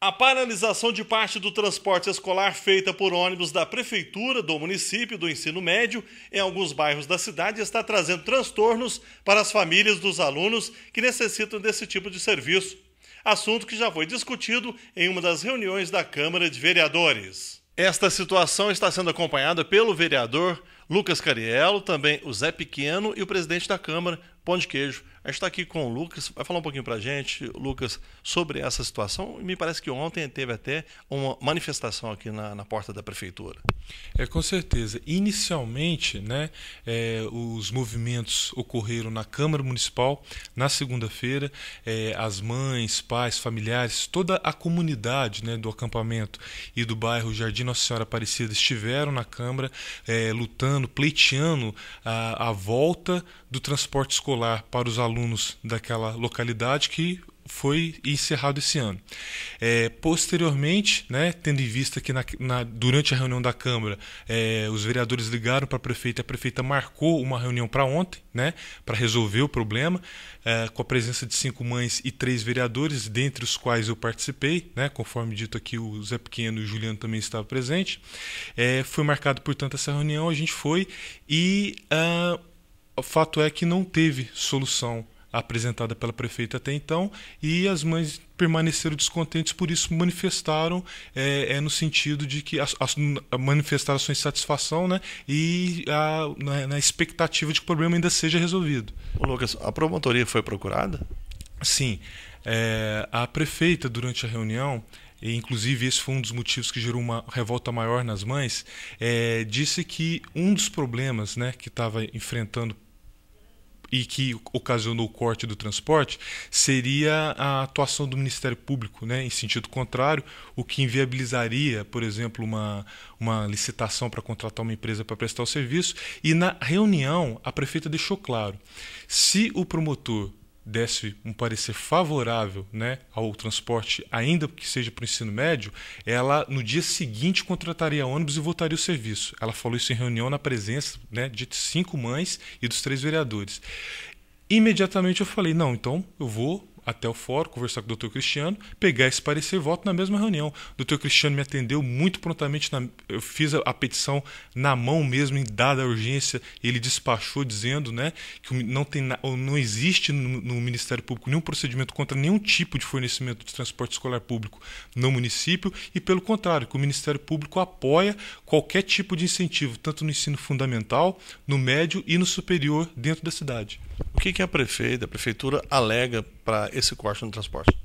A paralisação de parte do transporte escolar feita por ônibus da prefeitura, do município, do ensino médio, em alguns bairros da cidade, está trazendo transtornos para as famílias dos alunos que necessitam desse tipo de serviço. Assunto que já foi discutido em uma das reuniões da Câmara de Vereadores. Esta situação está sendo acompanhada pelo vereador Lucas Cariello, também o Zé Pequeno e o presidente da Câmara, pão de queijo. A gente está aqui com o Lucas, vai falar um pouquinho para a gente, Lucas, sobre essa situação. Me parece que ontem teve até uma manifestação aqui na, na porta da prefeitura. É, com certeza. Inicialmente, né, é, os movimentos ocorreram na Câmara Municipal, na segunda-feira. É, as mães, pais, familiares, toda a comunidade né, do acampamento e do bairro Jardim Nossa Senhora Aparecida estiveram na Câmara é, lutando, pleiteando a, a volta do transporte escolar escolar para os alunos daquela localidade que foi encerrado esse ano. É, posteriormente, né, tendo em vista que na, na, durante a reunião da Câmara é, os vereadores ligaram para a prefeita, a prefeita marcou uma reunião para ontem, né, para resolver o problema, é, com a presença de cinco mães e três vereadores, dentre os quais eu participei, né, conforme dito aqui o Zé Pequeno e o Juliano também estavam presentes. É, foi marcado, portanto, essa reunião, a gente foi e uh, o fato é que não teve solução apresentada pela prefeita até então e as mães permaneceram descontentes por isso manifestaram é, é no sentido de que as, as, manifestaram sua insatisfação né, e a, na, na, expectativa de que o problema ainda seja resolvido. Ô Lucas, a promotoria foi procurada? Sim, é, a prefeita durante a reunião e inclusive esse foi um dos motivos que gerou uma revolta maior nas mães, é, disse que um dos problemas né, que estava enfrentando e que ocasionou o corte do transporte seria a atuação do Ministério Público, né, em sentido contrário, o que inviabilizaria, por exemplo, uma, uma licitação para contratar uma empresa para prestar o serviço. E na reunião, a prefeita deixou claro: se o promotor desse um parecer favorável né, ao transporte, ainda que seja para o ensino médio, ela no dia seguinte contrataria ônibus e voltaria o serviço. Ela falou isso em reunião na presença né, de cinco mães e dos três vereadores. Imediatamente eu falei: não, então eu vou até o fórum, conversar com o doutor Cristiano, pegar esse parecer e voto na mesma reunião. O doutor Cristiano me atendeu muito prontamente, na, eu fiz a, a, petição na mão mesmo, em dada a urgência, ele despachou dizendo né, que não, tem, não existe no, no Ministério Público nenhum procedimento contra nenhum tipo de fornecimento de transporte escolar público no município e, pelo contrário, que o Ministério Público apoia qualquer tipo de incentivo, tanto no ensino fundamental, no médio e no superior dentro da cidade. O que, que a prefeita, a prefeitura alega para esse corte no transporte?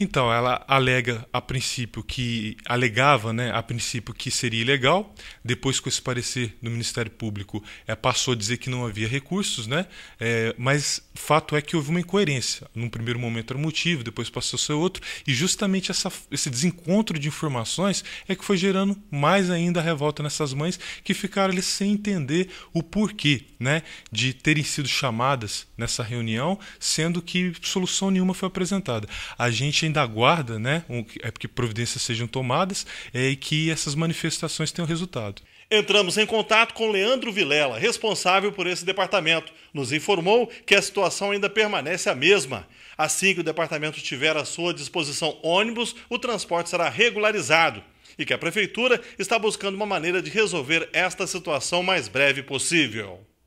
Então, ela alega a princípio que alegava, né, a princípio que seria ilegal. Depois, com esse parecer do Ministério Público, é, passou a dizer que não havia recursos, né? É, mas fato é que houve uma incoerência. Num primeiro momento era um motivo, depois passou a ser outro, e justamente essa, esse desencontro de informações é que foi gerando mais ainda a revolta nessas mães que ficaram ali sem entender o porquê, né, de terem sido chamadas nessa reunião, sendo que solução nenhuma foi apresentada a gente ainda aguarda né, um, é que providências sejam tomadas é, e que essas manifestações tenham resultado. Entramos em contato com Leandro Vilela, responsável por esse departamento. Nos informou que a situação ainda permanece a mesma. Assim que o departamento tiver à sua disposição ônibus, o transporte será regularizado e que a prefeitura está buscando uma maneira de resolver esta situação mais breve possível.